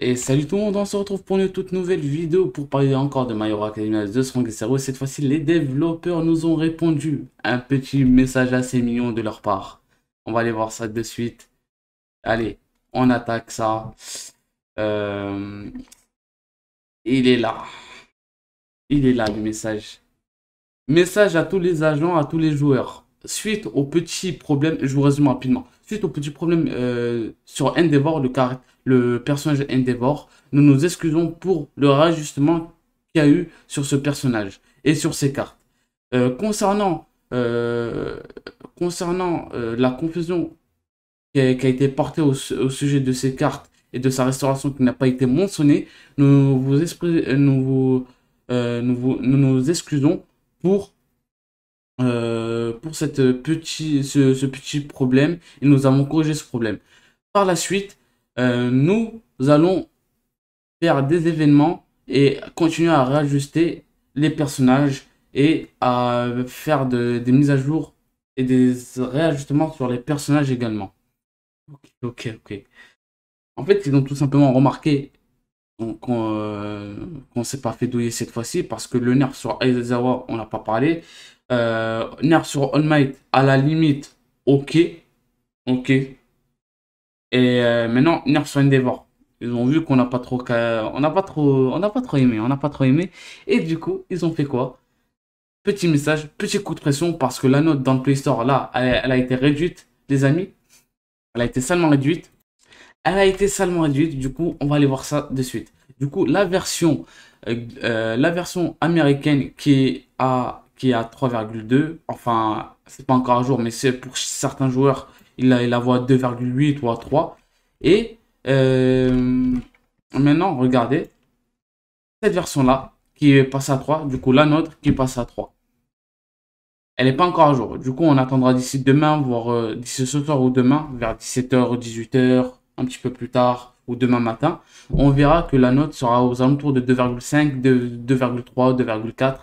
et salut tout le monde, on se retrouve pour une toute nouvelle vidéo pour parler encore de My Hero Academia 2 Strong Zero. Cette fois-ci, les développeurs nous ont répondu un petit message assez mignon de leur part. On va aller voir ça de suite. Allez, on attaque ça. Euh, il est là. Il est là le message. Message à tous les agents, à tous les joueurs suite au petit problème, je vous résume rapidement, suite au petit problème euh, sur Endeavor, le, le personnage Endeavor, nous nous excusons pour le réajustement qu'il y a eu sur ce personnage et sur ses cartes. Euh, concernant euh, concernant euh, la confusion qui a, qui a été portée au, sujet de ses cartes et de sa restauration qui n'a pas été mentionnée, nous vous, euh, nous, vous, nous, nous excusons pour euh, pour cette euh, petit, ce, petit problème et nous avons corrigé ce problème. Par la suite, euh, nous allons faire des événements et continuer à réajuster les personnages et à faire des mises à jour et des réajustements sur les personnages également. Ok, ok, ok. En fait, ils ont tout simplement remarqué euh, qu'on s'est pas fait douiller cette fois-ci parce que le nerf sur Aizawa, on n'a pas parlé. Euh, nerf sur All Might, à la limite, ok. Ok. Et euh, maintenant, nerf sur Endeavor. Ils ont vu qu'on n'a pas trop, on n'a pas trop, on n'a pas trop aimé, on n'a pas trop aimé. Et du coup, ils ont fait quoi Petit message, petit coup de pression parce que la note dans le Play Store là, elle, elle a été réduite, les amis. Elle a été seulement réduite elle a été salement réduite. Du coup, on va aller voir ça de suite. Du coup, la version, euh, euh, la version américaine qui qui est à 3,2. Enfin, c'est pas encore à jour, mais c'est pour certains joueurs, il a il la voit 2,8 ou à 3. Et euh, maintenant, regardez, cette version-là, qui est passée à 3, du coup la nôtre qui passe à 3. Elle n'est pas encore à jour. Du coup, on attendra d'ici demain, voire d'ici ce soir ou demain, vers 17h, 18h, un petit peu plus tard ou demain matin, on verra que la note sera aux alentours de 2,5, de 2,3, 2,4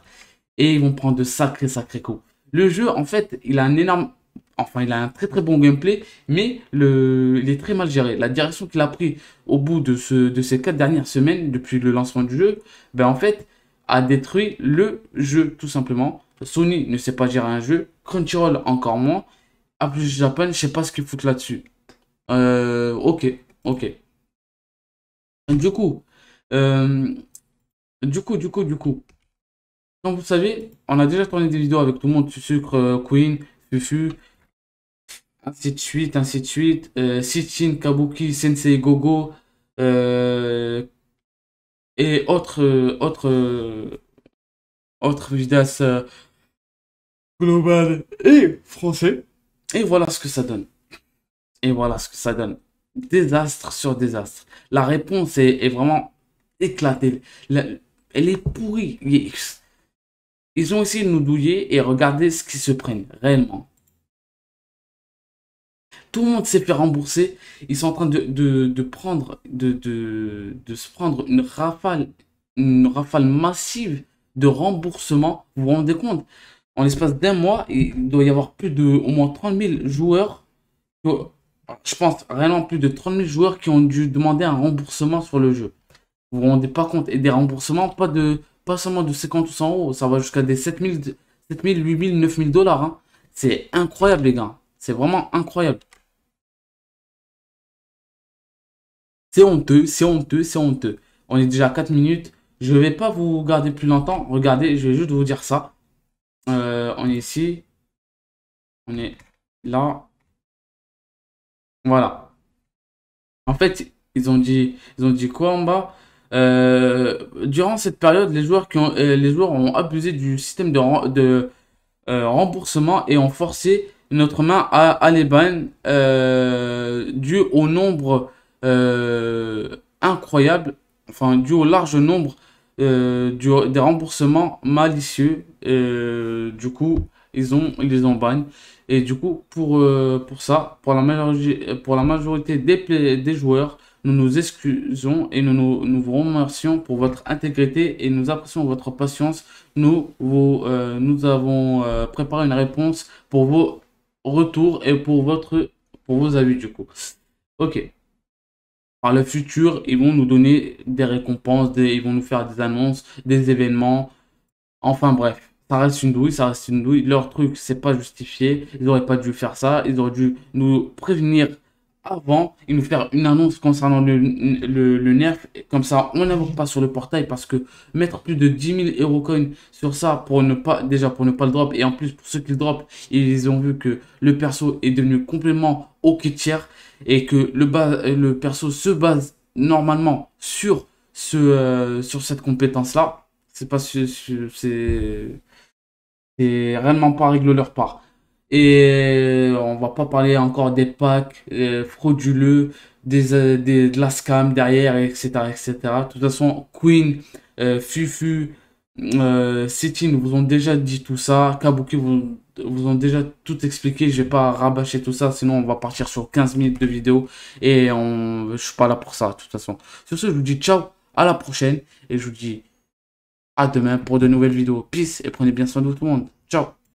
et ils vont prendre de sacrés, sacrés coups. Le jeu, en fait, il a un énorme. Enfin, il a un très très bon gameplay, mais le, il est très mal géré. La direction qu'il a pris au bout de, ce, de ces quatre dernières semaines, depuis le lancement du jeu, ben en fait, a détruit le jeu, tout simplement. Sony ne sait pas gérer un jeu, Crunchyroll encore moins, plus Japan, je sais pas ce qu'ils foutent là-dessus. Euh, ok, ok. Du coup, euh, du coup, du coup, du coup. comme vous savez, on a déjà tourné des vidéos avec tout le monde, Sucre, euh, Queen, Fufu, ainsi de suite, ainsi de suite, euh, Sitchin, Kabuki, Sensei, Gogo, et autres, autres, autres global globales et français. Et voilà ce que ça donne et voilà ce que ça donne. Désastre sur désastre. La réponse est, vraiment éclatée. elle est pourrie. Ils ont essayé de nous douiller et regarder ce qu'ils se prennent réellement. Tout le monde s'est fait rembourser. Ils sont en train de, de, prendre, de, se prendre une rafale, une rafale massive de remboursement. Vous vous rendez compte En l'espace d'un mois, il doit y avoir plus de au moins 30 000 joueurs je pense, réellement plus de 30 000 joueurs qui ont dû demander un remboursement sur le jeu. Vous vous rendez pas compte. Et des remboursements, pas, de, pas seulement de 50 ou 100 euros, ça va jusqu'à des 7 000, 7 8 000, 9 000 dollars. Hein. C'est incroyable, les gars. C'est vraiment incroyable. C'est honteux, c'est honteux, c'est honteux. On est déjà à 4 minutes. Je ne vais pas vous garder plus longtemps. Regardez, je vais juste vous dire ça. Euh, on est ici. On est là. Voilà. En fait, ils ont dit, ils ont dit quoi en bas euh, Durant cette période, les joueurs, qui ont, euh, les joueurs ont abusé du système de, de euh, remboursement et ont forcé notre main à, aller les dû au nombre incroyable, enfin dû au large nombre du, des remboursements malicieux. du coup, ils, ont, ils les ont banné Et du coup, pour, euh, pour ça, pour la, majorité, pour la majorité des, des joueurs, nous nous excusons et nous, nous, nous, vous remercions pour votre intégrité et nous apprécions votre patience. Nous, vous, euh, nous avons euh, préparé une réponse pour vos retours et pour, votre, pour vos avis du coup. Ok. Par le futur, ils vont nous donner des récompenses, des, ils vont nous faire des annonces, des événements. Enfin bref ça reste une douille, ça reste une douille. Leur truc, c'est pas justifié. Ils auraient pas dû faire ça. Ils auraient dû nous prévenir avant et nous faire une annonce concernant le, nerf. Comme ça, on n'avance pas sur le portail parce que mettre plus de 10 000 euro Coins sur ça pour ne pas, déjà pour ne pas le drop et en plus pour ceux qui le drop, ils ont vu que le perso est devenu complètement au kit tiers et que le, le perso se base normalement sur, ce, euh, sur cette compétence là. C'est pas c'est c'est réellement pas régler leur part. Et euh, on va pas parler encore des packs euh, frauduleux, euh, des, de la scam derrière, etc. etc. De toute façon, Queen, Fufu, euh, vous ont déjà dit tout ça. Kabuki vous, vous ont déjà tout expliqué. Je vais pas rabâcher tout ça, sinon on va partir sur 15 minutes de vidéo. Et on, je suis pas là pour ça, de toute façon. Sur ce, je vous dis ciao, à la prochaine. Et je vous dis à demain pour de nouvelles vidéos. Peace et prenez bien soin de tout le monde. Ciao